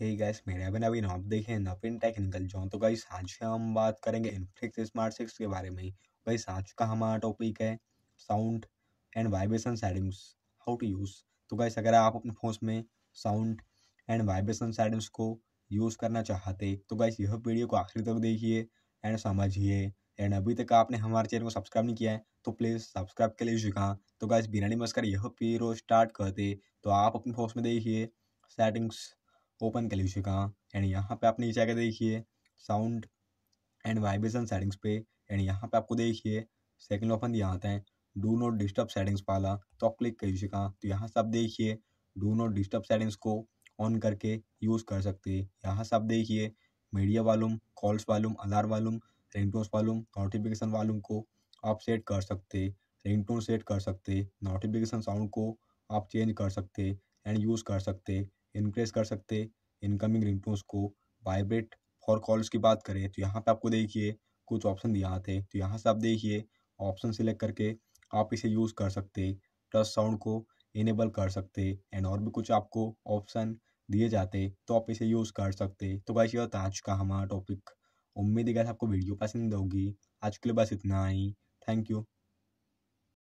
hey guys मेरा बना अभी आप देखे नवीन टेक्निकल जो तो गाइस आज हम बात करेंगे इन्फिक्स स्मार्ट सिक्स के बारे में गाइस आज का हमारा टॉपिक है sound and vibration settings how to use तो गाइस अगर आप अपने फोन में साउंड एंड वाइब्रेशन सेटिंग्स को यूज़ करना चाहते तो गाइस यह वीडियो को आखिर तक देखिए एंड समझिए एंड अभी तक आपने हमारे चैनल को सब्सक्राइब नहीं किया है तो प्लीज़ सब्सक्राइब के लिए सीखा तो गाइस बिना मस्कर यह वीडियो स्टार्ट करते तो आप अपने फोन में देखिए सेटिंग्स ओपन कर लीजिए कहाँ एंड यहाँ पे आपने जाकर देखिए साउंड एंड वाइब्रेशन सेटिंग्स पे एंड यहाँ पे आपको देखिए सेकंड ऑप्शन दिया आता है डू नॉट डिस्टर्ब सेटिंग्स वाला तो आप क्लिक कर लीजिए कहाँ तो यहाँ से आप देखिए डू नॉट डिस्टर्ब सेटिंग्स को ऑन करके यूज़ कर सकते हैं यहाँ से आप देखिए media volume calls volume alarm volume ringtones volume notification volume को आप सेट कर सकते रिंगटोन सेट कर सकते नोटिफिकेशन साउंड को आप चेंज कर सकते एंड यूज़ कर सकते इनक्रेस कर सकते इनकमिंग रिंगटोन्स को वाइब्रेट फॉर कॉल्स की बात करें तो यहाँ पे आपको देखिए कुछ ऑप्शन यहाँ थे तो यहाँ से आप देखिए ऑप्शन सिलेक्ट करके आप इसे यूज़ कर सकते प्लस साउंड को इनेबल कर सकते एंड और भी कुछ आपको ऑप्शन दिए जाते तो आप इसे यूज़ कर सकते तो गाइस ये होता आज का हमारा टॉपिक उम्मीद है आपको वीडियो पसंद होगी आज के लिए बस इतना ही थैंक यू